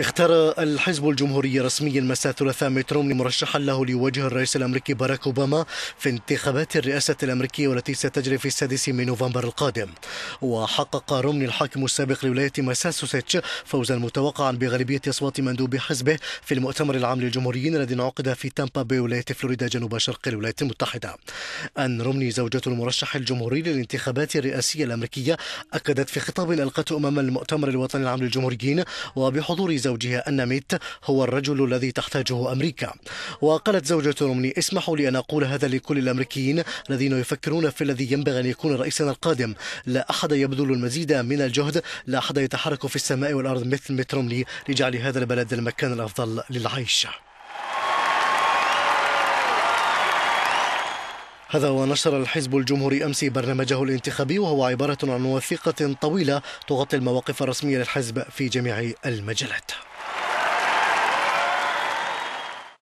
اختار الحزب الجمهوري رسميا مساء ثلاثاء ميت رومني مرشحا له ليواجه الرئيس الامريكي باراك اوباما في انتخابات الرئاسه الامريكيه والتي ستجري في السادس من نوفمبر القادم وحقق رومني الحاكم السابق لولايه ماساتشوستش فوزا متوقعا بغالبيه اصوات مندوب حزبه في المؤتمر العام للجمهوريين الذي انعقد في تامبا بولايه فلوريدا جنوب شرق الولايات المتحده ان رومني زوجة المرشح الجمهوري للانتخابات الرئاسيه الامريكيه اكدت في خطاب القته امام المؤتمر الوطني العام للجمهوريين وبحضور زوجها ميت هو الرجل الذي تحتاجه أمريكا وقالت زوجة رومني اسمحوا لي أن أقول هذا لكل الأمريكيين الذين يفكرون في الذي ينبغي أن يكون رئيسنا القادم لا أحد يبذل المزيد من الجهد لا أحد يتحرك في السماء والأرض مثل ميت رومني لجعل هذا البلد المكان الأفضل للعيش هذا ونشر الحزب الجمهوري أمس برنامجه الانتخابي وهو عبارة عن وثيقة طويلة تغطي المواقف الرسمية للحزب في جميع المجالات